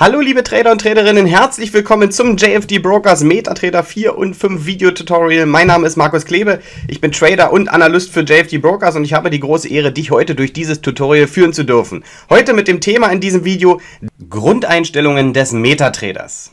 Hallo liebe Trader und Traderinnen, herzlich willkommen zum JFD Brokers MetaTrader 4 und 5 Video Tutorial. Mein Name ist Markus Klebe, ich bin Trader und Analyst für JFD Brokers und ich habe die große Ehre, dich heute durch dieses Tutorial führen zu dürfen. Heute mit dem Thema in diesem Video Grundeinstellungen des MetaTraders.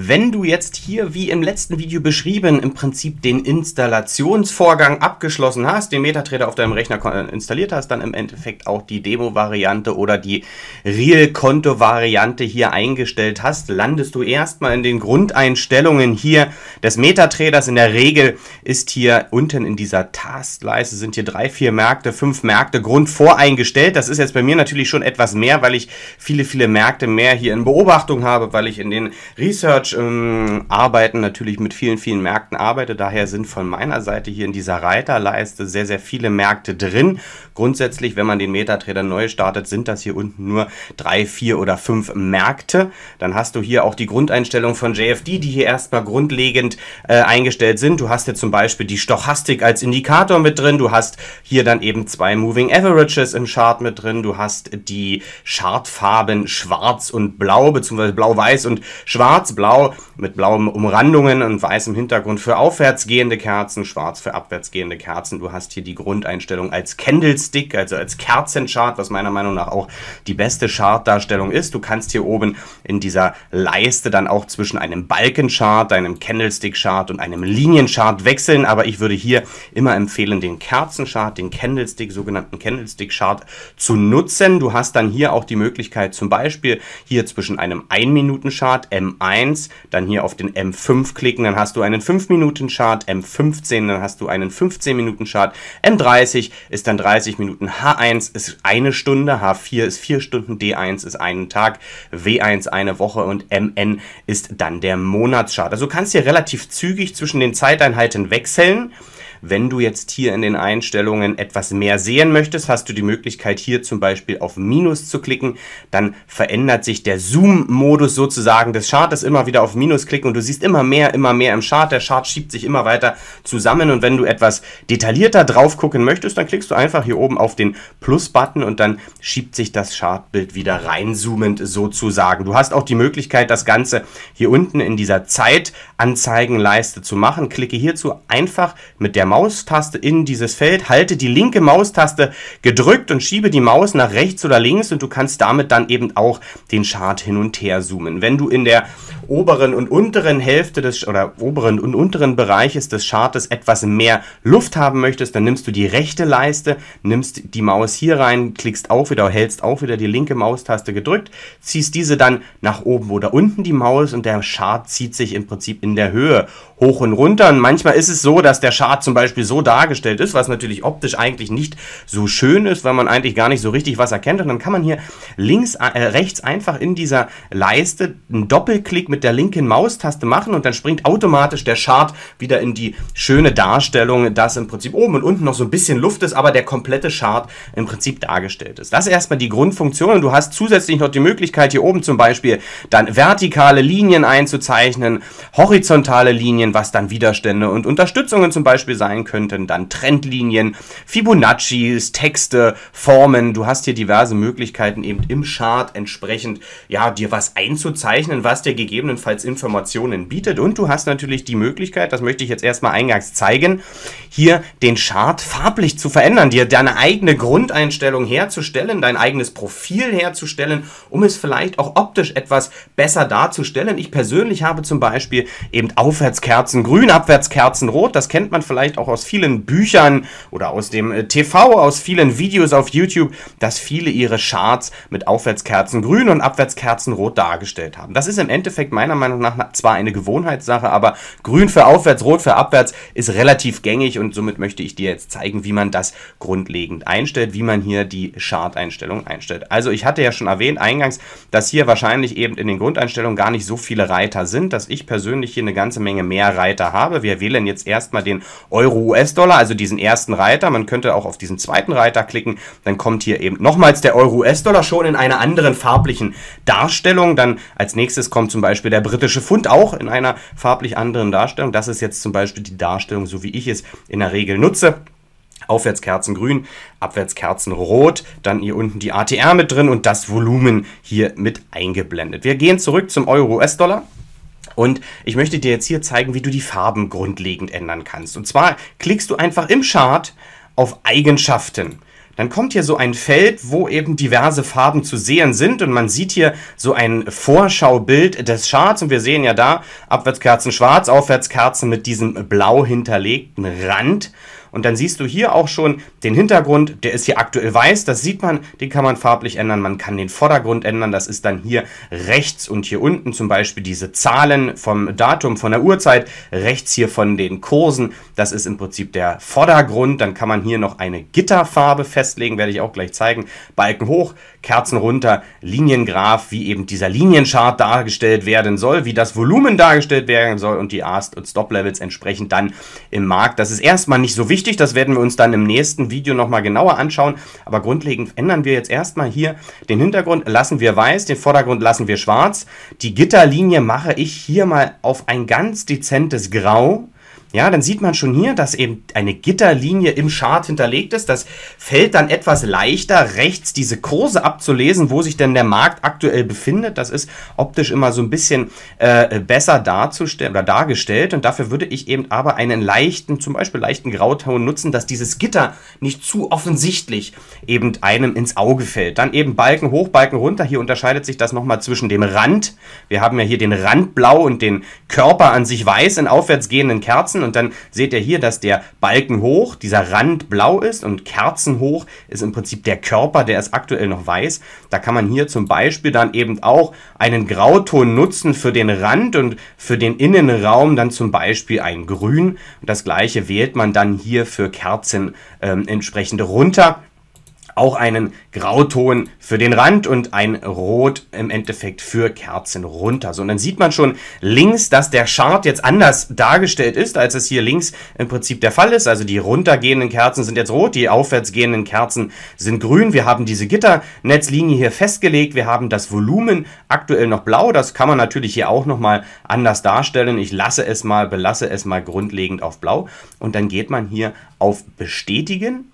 Wenn du jetzt hier, wie im letzten Video beschrieben, im Prinzip den Installationsvorgang abgeschlossen hast, den Metatrader auf deinem Rechner äh, installiert hast, dann im Endeffekt auch die Demo-Variante oder die Real-Konto-Variante hier eingestellt hast, landest du erstmal in den Grundeinstellungen hier des Metatraders. In der Regel ist hier unten in dieser Taskleiste sind hier drei, vier Märkte, fünf Märkte grundvoreingestellt. Das ist jetzt bei mir natürlich schon etwas mehr, weil ich viele, viele Märkte mehr hier in Beobachtung habe, weil ich in den Research Search ähm, arbeiten natürlich mit vielen, vielen Märkten arbeite. Daher sind von meiner Seite hier in dieser Reiterleiste sehr, sehr viele Märkte drin. Grundsätzlich, wenn man den Metatrader neu startet, sind das hier unten nur drei, vier oder fünf Märkte. Dann hast du hier auch die Grundeinstellung von JFD, die hier erstmal grundlegend äh, eingestellt sind. Du hast hier zum Beispiel die Stochastik als Indikator mit drin. Du hast hier dann eben zwei Moving Averages im Chart mit drin. Du hast die Chartfarben schwarz und blau, beziehungsweise blau-weiß und schwarz-blau Blau mit blauen Umrandungen und weißem Hintergrund für aufwärtsgehende Kerzen, schwarz für abwärtsgehende Kerzen. Du hast hier die Grundeinstellung als Candlestick, also als Kerzenchart, was meiner Meinung nach auch die beste Chartdarstellung ist. Du kannst hier oben in dieser Leiste dann auch zwischen einem Balkenchart, einem Candlestick-Chart und einem Linienchart wechseln, aber ich würde hier immer empfehlen, den Kerzenchart, den Candlestick, sogenannten Candlestick-Chart zu nutzen. Du hast dann hier auch die Möglichkeit, zum Beispiel hier zwischen einem 1-Minuten-Chart M1 1, dann hier auf den M5 klicken, dann hast du einen 5-Minuten-Chart, M15, dann hast du einen 15-Minuten-Chart, M30 ist dann 30 Minuten, H1 ist eine Stunde, H4 ist 4 Stunden, D1 ist einen Tag, W1 eine Woche und MN ist dann der Monatschart. Also kannst du hier relativ zügig zwischen den Zeiteinheiten wechseln. Wenn du jetzt hier in den Einstellungen etwas mehr sehen möchtest, hast du die Möglichkeit hier zum Beispiel auf Minus zu klicken. Dann verändert sich der Zoom-Modus sozusagen des Chartes immer wieder auf Minus klicken und du siehst immer mehr, immer mehr im Chart. Der Chart schiebt sich immer weiter zusammen und wenn du etwas detaillierter drauf gucken möchtest, dann klickst du einfach hier oben auf den Plus-Button und dann schiebt sich das Chartbild wieder reinzoomend sozusagen. Du hast auch die Möglichkeit, das Ganze hier unten in dieser Zeitanzeigenleiste zu machen. Klicke hierzu einfach mit der Maustaste in dieses Feld, halte die linke Maustaste gedrückt und schiebe die Maus nach rechts oder links und du kannst damit dann eben auch den Chart hin und her zoomen. Wenn du in der oberen und unteren Hälfte des oder oberen und unteren Bereiches des Chartes etwas mehr Luft haben möchtest, dann nimmst du die rechte Leiste, nimmst die Maus hier rein, klickst auch wieder, hältst auch wieder die linke Maustaste gedrückt, ziehst diese dann nach oben oder unten die Maus und der Chart zieht sich im Prinzip in der Höhe hoch und runter. Und manchmal ist es so, dass der Chart zum Beispiel so dargestellt ist, was natürlich optisch eigentlich nicht so schön ist, weil man eigentlich gar nicht so richtig was erkennt. Und dann kann man hier links, äh, rechts einfach in dieser Leiste einen Doppelklick mit mit der linken Maustaste machen und dann springt automatisch der Chart wieder in die schöne Darstellung, dass im Prinzip oben und unten noch so ein bisschen Luft ist, aber der komplette Chart im Prinzip dargestellt ist. Das ist erstmal die Grundfunktion und du hast zusätzlich noch die Möglichkeit, hier oben zum Beispiel dann vertikale Linien einzuzeichnen, horizontale Linien, was dann Widerstände und Unterstützungen zum Beispiel sein könnten, dann Trendlinien, Fibonaccis, Texte, Formen. Du hast hier diverse Möglichkeiten eben im Chart entsprechend, ja, dir was einzuzeichnen, was dir gegeben gegebenenfalls Informationen bietet. Und du hast natürlich die Möglichkeit, das möchte ich jetzt erstmal eingangs zeigen, hier den Chart farblich zu verändern, dir deine eigene Grundeinstellung herzustellen, dein eigenes Profil herzustellen, um es vielleicht auch optisch etwas besser darzustellen. Ich persönlich habe zum Beispiel eben Aufwärtskerzen grün, Abwärtskerzen rot. Das kennt man vielleicht auch aus vielen Büchern oder aus dem äh, TV, aus vielen Videos auf YouTube, dass viele ihre Charts mit Aufwärtskerzen grün und Abwärtskerzen rot dargestellt haben. Das ist im Endeffekt meiner Meinung nach zwar eine Gewohnheitssache, aber grün für aufwärts, rot für abwärts ist relativ gängig und somit möchte ich dir jetzt zeigen, wie man das grundlegend einstellt, wie man hier die Chart-Einstellung einstellt. Also ich hatte ja schon erwähnt eingangs, dass hier wahrscheinlich eben in den Grundeinstellungen gar nicht so viele Reiter sind, dass ich persönlich hier eine ganze Menge mehr Reiter habe. Wir wählen jetzt erstmal den Euro-US-Dollar, also diesen ersten Reiter. Man könnte auch auf diesen zweiten Reiter klicken, dann kommt hier eben nochmals der Euro-US-Dollar schon in einer anderen farblichen Darstellung. Dann als nächstes kommt zum Beispiel Beispiel der britische Pfund auch in einer farblich anderen Darstellung. Das ist jetzt zum Beispiel die Darstellung, so wie ich es in der Regel nutze. Aufwärtskerzen grün, Abwärtskerzen rot, dann hier unten die ATR mit drin und das Volumen hier mit eingeblendet. Wir gehen zurück zum Euro-US-Dollar. Und ich möchte dir jetzt hier zeigen, wie du die Farben grundlegend ändern kannst. Und zwar klickst du einfach im Chart auf Eigenschaften dann kommt hier so ein Feld, wo eben diverse Farben zu sehen sind und man sieht hier so ein Vorschaubild des Charts und wir sehen ja da Abwärtskerzen schwarz, Aufwärtskerzen mit diesem blau hinterlegten Rand. Und dann siehst du hier auch schon den Hintergrund, der ist hier aktuell weiß, das sieht man, den kann man farblich ändern, man kann den Vordergrund ändern, das ist dann hier rechts und hier unten zum Beispiel diese Zahlen vom Datum, von der Uhrzeit, rechts hier von den Kursen, das ist im Prinzip der Vordergrund, dann kann man hier noch eine Gitterfarbe festlegen, werde ich auch gleich zeigen, Balken hoch, Kerzen runter, Liniengraf, wie eben dieser Linienchart dargestellt werden soll, wie das Volumen dargestellt werden soll und die Ast- und Stop-Levels entsprechend dann im Markt. Das ist erstmal nicht so wichtig, das werden wir uns dann im nächsten Video nochmal genauer anschauen, aber grundlegend ändern wir jetzt erstmal hier den Hintergrund, lassen wir weiß, den Vordergrund lassen wir schwarz, die Gitterlinie mache ich hier mal auf ein ganz dezentes Grau, ja, dann sieht man schon hier, dass eben eine Gitterlinie im Chart hinterlegt ist. Das fällt dann etwas leichter, rechts diese Kurse abzulesen, wo sich denn der Markt aktuell befindet. Das ist optisch immer so ein bisschen äh, besser darzustellen oder dargestellt. Und dafür würde ich eben aber einen leichten, zum Beispiel leichten Grauton nutzen, dass dieses Gitter nicht zu offensichtlich eben einem ins Auge fällt. Dann eben Balken hoch, Balken runter. Hier unterscheidet sich das nochmal zwischen dem Rand. Wir haben ja hier den Rand blau und den Körper an sich weiß in aufwärts gehenden Kerzen. Kerzen und dann seht ihr hier, dass der Balken hoch, dieser Rand blau ist und Kerzen hoch ist im Prinzip der Körper, der ist aktuell noch weiß. Da kann man hier zum Beispiel dann eben auch einen Grauton nutzen für den Rand und für den Innenraum dann zum Beispiel ein Grün. Und das gleiche wählt man dann hier für Kerzen ähm, entsprechend runter auch einen Grauton für den Rand und ein Rot im Endeffekt für Kerzen runter. So, und dann sieht man schon links, dass der Chart jetzt anders dargestellt ist, als es hier links im Prinzip der Fall ist. Also die runtergehenden Kerzen sind jetzt rot, die aufwärtsgehenden Kerzen sind grün. Wir haben diese Gitternetzlinie hier festgelegt. Wir haben das Volumen aktuell noch blau. Das kann man natürlich hier auch nochmal anders darstellen. Ich lasse es mal, belasse es mal grundlegend auf blau. Und dann geht man hier auf Bestätigen.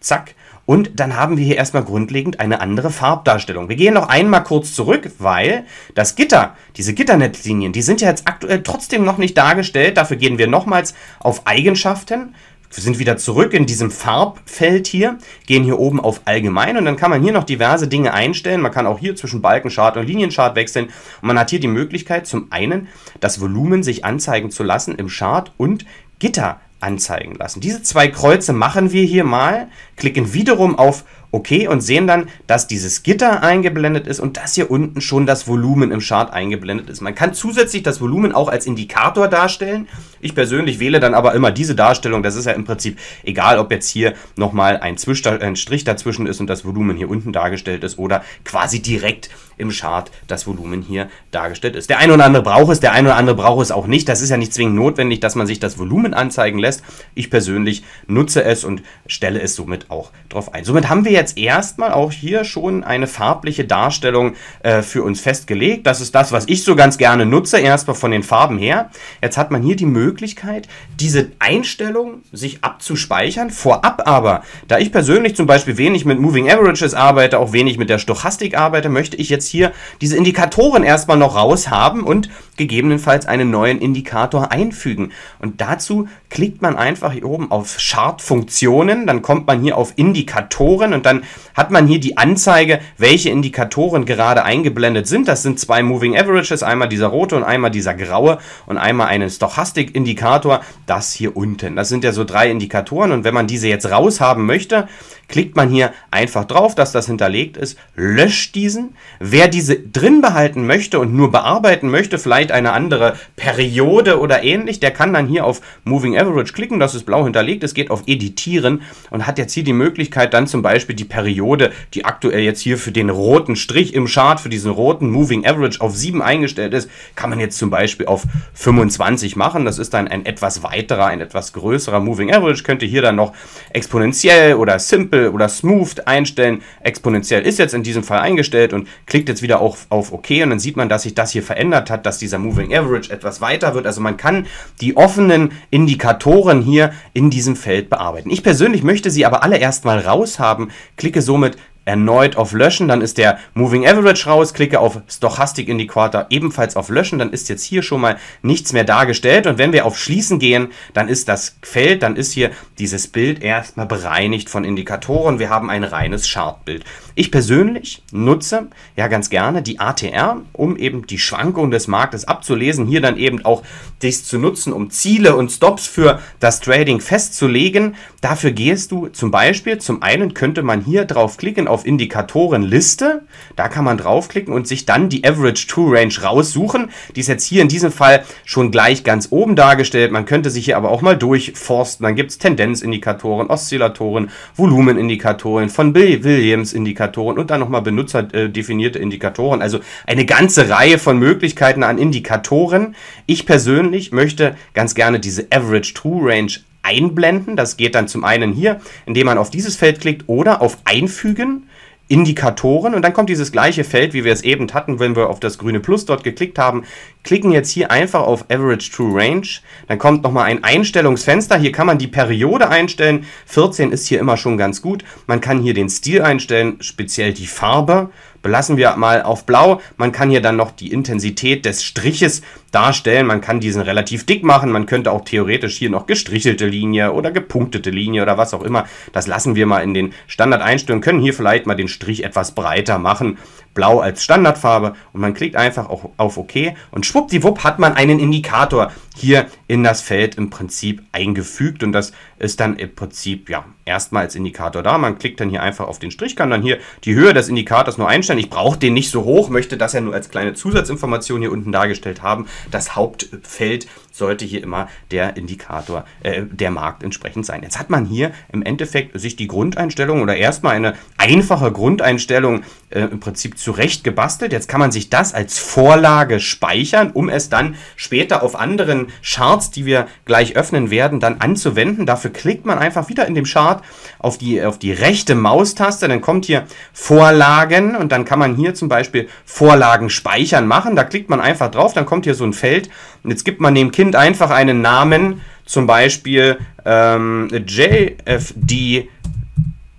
Zack. Und dann haben wir hier erstmal grundlegend eine andere Farbdarstellung. Wir gehen noch einmal kurz zurück, weil das Gitter, diese Gitternetzlinien, die sind ja jetzt aktuell trotzdem noch nicht dargestellt. Dafür gehen wir nochmals auf Eigenschaften. Wir sind wieder zurück in diesem Farbfeld hier, gehen hier oben auf Allgemein und dann kann man hier noch diverse Dinge einstellen. Man kann auch hier zwischen Balkenchart und Linienchart wechseln und man hat hier die Möglichkeit, zum einen das Volumen sich anzeigen zu lassen im Chart und Gitter anzeigen lassen. Diese zwei Kreuze machen wir hier mal, klicken wiederum auf okay und sehen dann, dass dieses Gitter eingeblendet ist und dass hier unten schon das Volumen im Chart eingeblendet ist. Man kann zusätzlich das Volumen auch als Indikator darstellen. Ich persönlich wähle dann aber immer diese Darstellung. Das ist ja im Prinzip egal, ob jetzt hier nochmal ein, ein Strich dazwischen ist und das Volumen hier unten dargestellt ist oder quasi direkt im Chart das Volumen hier dargestellt ist. Der eine oder andere braucht es, der eine oder andere braucht es auch nicht. Das ist ja nicht zwingend notwendig, dass man sich das Volumen anzeigen lässt. Ich persönlich nutze es und stelle es somit auch drauf ein. Somit haben wir ja jetzt erstmal auch hier schon eine farbliche Darstellung äh, für uns festgelegt. Das ist das, was ich so ganz gerne nutze, erstmal von den Farben her. Jetzt hat man hier die Möglichkeit, diese Einstellung sich abzuspeichern. Vorab aber, da ich persönlich zum Beispiel wenig mit Moving Averages arbeite, auch wenig mit der Stochastik arbeite, möchte ich jetzt hier diese Indikatoren erstmal noch raus haben und gegebenenfalls einen neuen Indikator einfügen. Und dazu klickt man einfach hier oben auf Chartfunktionen, dann kommt man hier auf Indikatoren und dann hat man hier die Anzeige, welche Indikatoren gerade eingeblendet sind. Das sind zwei Moving Averages, einmal dieser rote und einmal dieser graue und einmal einen Stochastik-Indikator, das hier unten. Das sind ja so drei Indikatoren und wenn man diese jetzt raushaben möchte, klickt man hier einfach drauf, dass das hinterlegt ist, löscht diesen. Wer diese drin behalten möchte und nur bearbeiten möchte, vielleicht eine andere Periode oder ähnlich, der kann dann hier auf Moving Average klicken, das ist blau hinterlegt, es geht auf Editieren und hat jetzt hier die Möglichkeit, dann zum Beispiel die Periode, die aktuell jetzt hier für den roten Strich im Chart, für diesen roten Moving Average auf 7 eingestellt ist, kann man jetzt zum Beispiel auf 25 machen. Das ist dann ein etwas weiterer, ein etwas größerer Moving Average, könnte hier dann noch exponentiell oder simple Shuffle oder smooth einstellen. Exponentiell ist jetzt in diesem Fall eingestellt und klickt jetzt wieder auf, auf OK und dann sieht man, dass sich das hier verändert hat, dass dieser Moving Average etwas weiter wird. Also man kann die offenen Indikatoren hier in diesem Feld bearbeiten. Ich persönlich möchte sie aber alle erstmal raushaben, klicke somit erneut auf Löschen, dann ist der Moving Average raus, klicke auf Stochastic Indikator ebenfalls auf Löschen, dann ist jetzt hier schon mal nichts mehr dargestellt und wenn wir auf Schließen gehen, dann ist das Feld, dann ist hier dieses Bild erstmal bereinigt von Indikatoren, wir haben ein reines Chartbild. Ich persönlich nutze ja ganz gerne die ATR, um eben die Schwankungen des Marktes abzulesen, hier dann eben auch dies zu nutzen, um Ziele und Stops für das Trading festzulegen. Dafür gehst du zum Beispiel, zum einen könnte man hier drauf klicken auf Indikatorenliste. Da kann man draufklicken und sich dann die Average True Range raussuchen. Die ist jetzt hier in diesem Fall schon gleich ganz oben dargestellt. Man könnte sich hier aber auch mal durchforsten. Dann gibt es Tendenzindikatoren, Oszillatoren, Volumenindikatoren, von Bill Williams Indikatoren und dann nochmal benutzerdefinierte äh, Indikatoren. Also eine ganze Reihe von Möglichkeiten an Indikatoren. Ich persönlich möchte ganz gerne diese Average True Range einblenden. Das geht dann zum einen hier, indem man auf dieses Feld klickt oder auf Einfügen. Indikatoren und dann kommt dieses gleiche Feld, wie wir es eben hatten, wenn wir auf das grüne Plus dort geklickt haben, klicken jetzt hier einfach auf Average True Range, dann kommt nochmal ein Einstellungsfenster, hier kann man die Periode einstellen, 14 ist hier immer schon ganz gut, man kann hier den Stil einstellen, speziell die Farbe belassen wir mal auf blau. Man kann hier dann noch die Intensität des Striches darstellen. Man kann diesen relativ dick machen. Man könnte auch theoretisch hier noch gestrichelte Linie oder gepunktete Linie oder was auch immer. Das lassen wir mal in den Standard einstellen. Können hier vielleicht mal den Strich etwas breiter machen. Blau als Standardfarbe und man klickt einfach auf OK und schwuppdiwupp hat man einen Indikator hier in das Feld im Prinzip eingefügt und das ist dann im Prinzip ja erstmal als Indikator da. Man klickt dann hier einfach auf den Strich, kann dann hier die Höhe des Indikators nur einstellen. Ich brauche den nicht so hoch, möchte das ja nur als kleine Zusatzinformation hier unten dargestellt haben. Das Hauptfeld sollte hier immer der Indikator, äh, der Markt entsprechend sein. Jetzt hat man hier im Endeffekt sich die Grundeinstellung oder erstmal eine einfache Grundeinstellung äh, im Prinzip zurecht gebastelt. Jetzt kann man sich das als Vorlage speichern, um es dann später auf anderen Charts, die wir gleich öffnen werden, dann anzuwenden. Dafür klickt man einfach wieder in dem Chart auf die, auf die rechte Maustaste. Dann kommt hier Vorlagen und dann kann man hier zum Beispiel Vorlagen speichern machen. Da klickt man einfach drauf, dann kommt hier so ein Feld. Und jetzt gibt man dem Kind einfach einen Namen, zum Beispiel ähm, JFD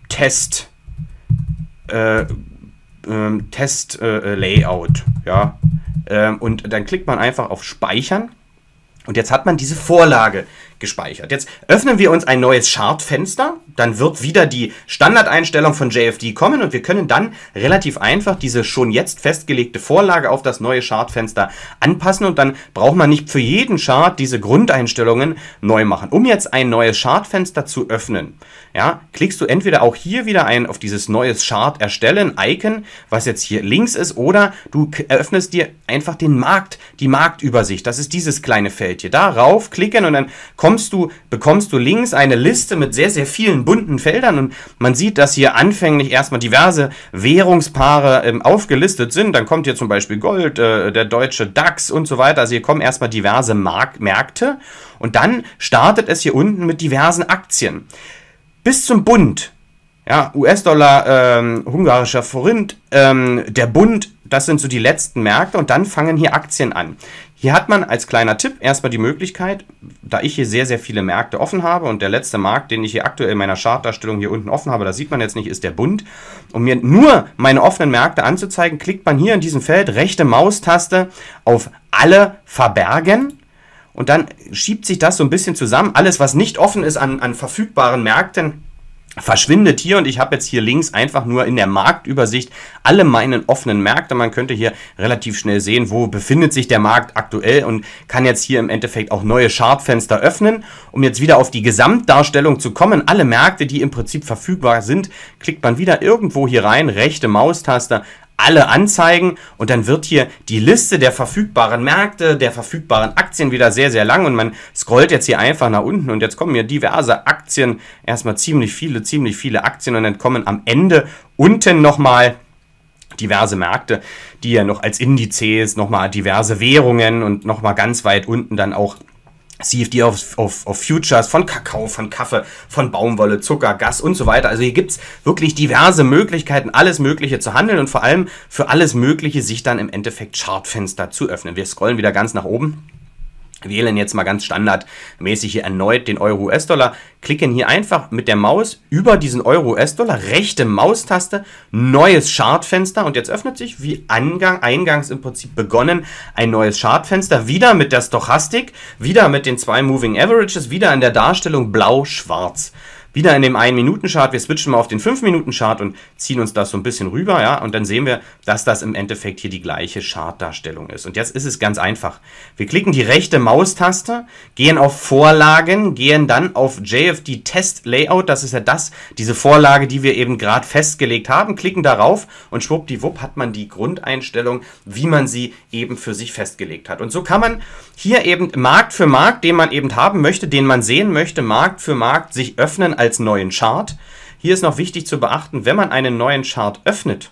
Test. Äh, ähm, Test-Layout. Äh, ja? Ähm, und dann klickt man einfach auf Speichern. Und jetzt hat man diese Vorlage, gespeichert. Jetzt öffnen wir uns ein neues Chartfenster, dann wird wieder die Standardeinstellung von JFD kommen und wir können dann relativ einfach diese schon jetzt festgelegte Vorlage auf das neue Chartfenster anpassen und dann braucht man nicht für jeden Chart diese Grundeinstellungen neu machen. Um jetzt ein neues Chartfenster zu öffnen, ja, klickst du entweder auch hier wieder ein auf dieses neues Chart erstellen Icon, was jetzt hier links ist, oder du eröffnest dir einfach den Markt, die Marktübersicht. Das ist dieses kleine Feld hier. Darauf klicken und dann kommt bekommst du, bekommst du links eine Liste mit sehr, sehr vielen bunten Feldern und man sieht, dass hier anfänglich erstmal diverse Währungspaare ähm, aufgelistet sind. Dann kommt hier zum Beispiel Gold, äh, der deutsche DAX und so weiter. Also hier kommen erstmal diverse Mark Märkte und dann startet es hier unten mit diversen Aktien. Bis zum Bund. Ja, US-Dollar, ähm, ungarischer Forint, ähm, der Bund, das sind so die letzten Märkte und dann fangen hier Aktien an. Hier hat man als kleiner Tipp erstmal die Möglichkeit, da ich hier sehr, sehr viele Märkte offen habe und der letzte Markt, den ich hier aktuell in meiner Chartdarstellung hier unten offen habe, das sieht man jetzt nicht, ist der Bund. Um mir nur meine offenen Märkte anzuzeigen, klickt man hier in diesem Feld rechte Maustaste auf alle verbergen. Und dann schiebt sich das so ein bisschen zusammen. Alles, was nicht offen ist an, an verfügbaren Märkten, verschwindet hier und ich habe jetzt hier links einfach nur in der Marktübersicht alle meinen offenen Märkte. Man könnte hier relativ schnell sehen, wo befindet sich der Markt aktuell und kann jetzt hier im Endeffekt auch neue Chartfenster öffnen. Um jetzt wieder auf die Gesamtdarstellung zu kommen, alle Märkte, die im Prinzip verfügbar sind, klickt man wieder irgendwo hier rein, rechte Maustaste, alle anzeigen und dann wird hier die Liste der verfügbaren Märkte, der verfügbaren Aktien wieder sehr, sehr lang und man scrollt jetzt hier einfach nach unten und jetzt kommen hier diverse Aktien, erstmal ziemlich viele, ziemlich viele Aktien und dann kommen am Ende unten nochmal diverse Märkte, die ja noch als Indizes, nochmal diverse Währungen und nochmal ganz weit unten dann auch CFD auf, auf, auf Futures, von Kakao, von Kaffee, von Baumwolle, Zucker, Gas und so weiter. Also hier gibt's wirklich diverse Möglichkeiten, alles Mögliche zu handeln und vor allem für alles Mögliche sich dann im Endeffekt Chartfenster zu öffnen. Wir scrollen wieder ganz nach oben wählen jetzt mal ganz standardmäßig hier erneut den Euro-US-Dollar, klicken hier einfach mit der Maus über diesen Euro-US-Dollar, rechte Maustaste, neues Chartfenster und jetzt öffnet sich, wie Angang, eingangs im Prinzip begonnen, ein neues Chartfenster, wieder mit der Stochastik, wieder mit den zwei Moving Averages, wieder in der Darstellung blau-schwarz wieder in dem 1-Minuten-Chart. Wir switchen mal auf den 5-Minuten-Chart und ziehen uns das so ein bisschen rüber, ja, und dann sehen wir, dass das im Endeffekt hier die gleiche Chartdarstellung ist. Und jetzt ist es ganz einfach. Wir klicken die rechte Maustaste, gehen auf Vorlagen, gehen dann auf JFD Test Layout, das ist ja das, diese Vorlage, die wir eben gerade festgelegt haben, klicken darauf und schwuppdiwupp hat man die Grundeinstellung, wie man sie eben für sich festgelegt hat. Und so kann man hier eben Markt für Markt, den man eben haben möchte, den man sehen möchte, Markt für Markt sich öffnen als neuen Chart. Hier ist noch wichtig zu beachten, wenn man einen neuen Chart öffnet,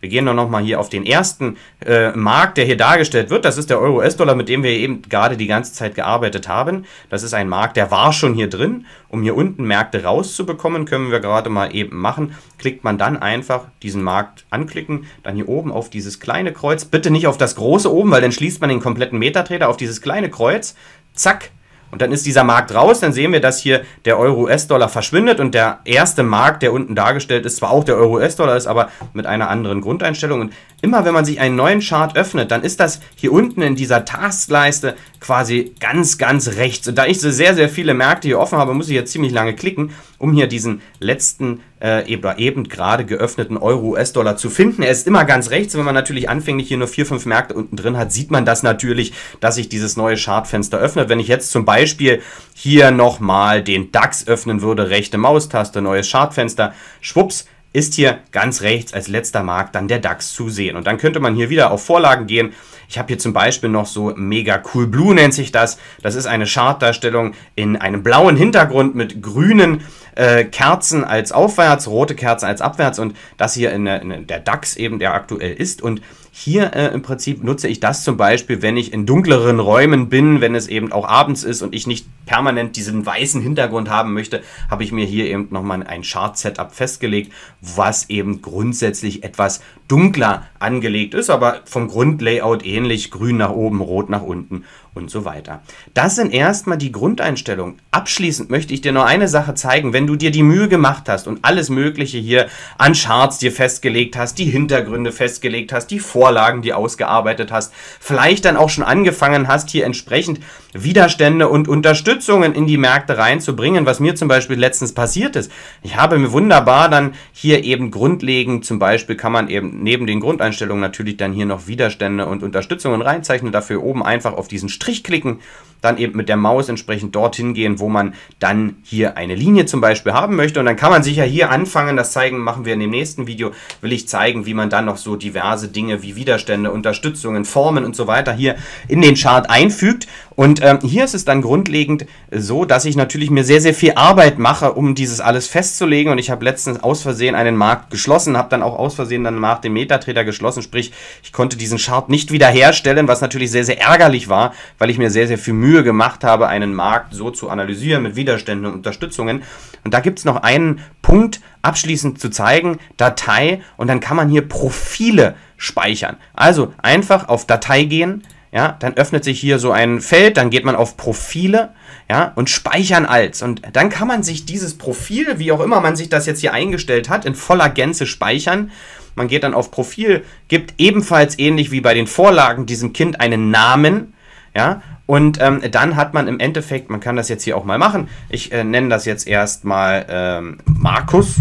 wir gehen doch nochmal hier auf den ersten äh, Markt, der hier dargestellt wird. Das ist der Euro-US-Dollar, mit dem wir eben gerade die ganze Zeit gearbeitet haben. Das ist ein Markt, der war schon hier drin. Um hier unten Märkte rauszubekommen, können wir gerade mal eben machen. Klickt man dann einfach diesen Markt anklicken, dann hier oben auf dieses kleine Kreuz. Bitte nicht auf das große oben, weil dann schließt man den kompletten Metatrader auf dieses kleine Kreuz. Zack, und dann ist dieser Markt raus, dann sehen wir, dass hier der Euro-US-Dollar verschwindet und der erste Markt, der unten dargestellt ist, zwar auch der Euro-US-Dollar ist, aber mit einer anderen Grundeinstellung. Und immer wenn man sich einen neuen Chart öffnet, dann ist das hier unten in dieser Taskleiste quasi ganz, ganz rechts. Und da ich so sehr, sehr viele Märkte hier offen habe, muss ich jetzt ziemlich lange klicken, um hier diesen letzten äh, eben, eben gerade geöffneten Euro-US-Dollar zu finden. Er ist immer ganz rechts. Wenn man natürlich anfänglich hier nur vier, fünf Märkte unten drin hat, sieht man das natürlich, dass sich dieses neue Chartfenster öffnet. Wenn ich jetzt zum Beispiel hier nochmal den DAX öffnen würde, rechte Maustaste, neues Chartfenster, schwupps, ist hier ganz rechts als letzter Markt dann der DAX zu sehen. Und dann könnte man hier wieder auf Vorlagen gehen, ich habe hier zum Beispiel noch so Mega Cool Blue nennt sich das. Das ist eine Chartdarstellung in einem blauen Hintergrund mit grünen äh, Kerzen als aufwärts, rote Kerzen als abwärts und das hier in, in der DAX eben, der aktuell ist. Und hier äh, im Prinzip nutze ich das zum Beispiel, wenn ich in dunkleren Räumen bin, wenn es eben auch abends ist und ich nicht permanent diesen weißen Hintergrund haben möchte, habe ich mir hier eben nochmal ein Chart-Setup festgelegt, was eben grundsätzlich etwas dunkler angelegt ist, aber vom Grundlayout ähnlich, grün nach oben, rot nach unten und so weiter. Das sind erstmal die Grundeinstellungen. Abschließend möchte ich dir noch eine Sache zeigen, wenn du dir die Mühe gemacht hast und alles Mögliche hier an Charts dir festgelegt hast, die Hintergründe festgelegt hast, die Vorlagen, die ausgearbeitet hast, vielleicht dann auch schon angefangen hast, hier entsprechend Widerstände und Unterstützungen in die Märkte reinzubringen, was mir zum Beispiel letztens passiert ist. Ich habe mir wunderbar dann hier eben grundlegend, zum Beispiel kann man eben neben den Grundeinstellungen Einstellungen natürlich dann hier noch Widerstände und Unterstützungen reinzeichne. Dafür oben einfach auf diesen Strich klicken dann eben mit der Maus entsprechend dorthin gehen, wo man dann hier eine Linie zum Beispiel haben möchte. Und dann kann man sicher hier anfangen, das zeigen, machen wir in dem nächsten Video, will ich zeigen, wie man dann noch so diverse Dinge wie Widerstände, Unterstützungen, Formen und so weiter hier in den Chart einfügt. Und ähm, hier ist es dann grundlegend so, dass ich natürlich mir sehr, sehr viel Arbeit mache, um dieses alles festzulegen. Und ich habe letztens aus Versehen einen Markt geschlossen, habe dann auch aus Versehen dann nach dem Metatrader geschlossen. Sprich, ich konnte diesen Chart nicht wiederherstellen, was natürlich sehr, sehr ärgerlich war, weil ich mir sehr, sehr viel Mühe Mühe gemacht habe, einen Markt so zu analysieren mit Widerständen und Unterstützungen. Und da gibt es noch einen Punkt abschließend zu zeigen, Datei, und dann kann man hier Profile speichern. Also einfach auf Datei gehen, ja, dann öffnet sich hier so ein Feld, dann geht man auf Profile, ja, und speichern als. Und dann kann man sich dieses Profil, wie auch immer man sich das jetzt hier eingestellt hat, in voller Gänze speichern. Man geht dann auf Profil, gibt ebenfalls ähnlich wie bei den Vorlagen diesem Kind einen Namen, ja, und ähm, dann hat man im Endeffekt, man kann das jetzt hier auch mal machen. Ich äh, nenne das jetzt erstmal ähm, Markus,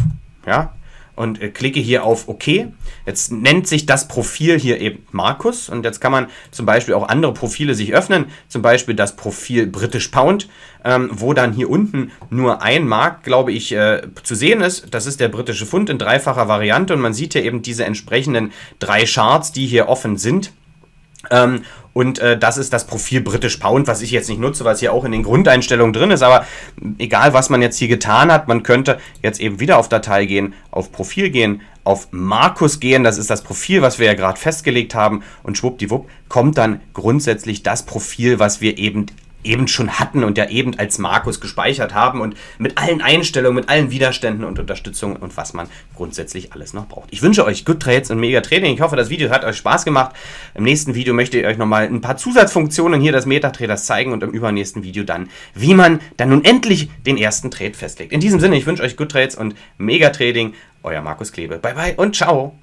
ja, und äh, klicke hier auf OK. Jetzt nennt sich das Profil hier eben Markus und jetzt kann man zum Beispiel auch andere Profile sich öffnen, zum Beispiel das Profil British Pound, ähm, wo dann hier unten nur ein Markt, glaube ich, äh, zu sehen ist. Das ist der britische Pfund in dreifacher Variante und man sieht hier eben diese entsprechenden drei Charts, die hier offen sind. Ähm, und äh, das ist das Profil British Pound, was ich jetzt nicht nutze, was hier auch in den Grundeinstellungen drin ist. Aber egal, was man jetzt hier getan hat, man könnte jetzt eben wieder auf Datei gehen, auf Profil gehen, auf Markus gehen. Das ist das Profil, was wir ja gerade festgelegt haben. Und schwuppdiwupp kommt dann grundsätzlich das Profil, was wir eben eben schon hatten und ja eben als Markus gespeichert haben und mit allen Einstellungen, mit allen Widerständen und Unterstützung und was man grundsätzlich alles noch braucht. Ich wünsche euch Good Trades und Mega Trading. Ich hoffe, das Video hat euch Spaß gemacht. Im nächsten Video möchte ich euch nochmal ein paar Zusatzfunktionen hier des Metatraders zeigen und im übernächsten Video dann, wie man dann nun endlich den ersten Trade festlegt. In diesem Sinne, ich wünsche euch Good Trades und Mega Trading. Euer Markus Klebe. Bye bye und ciao.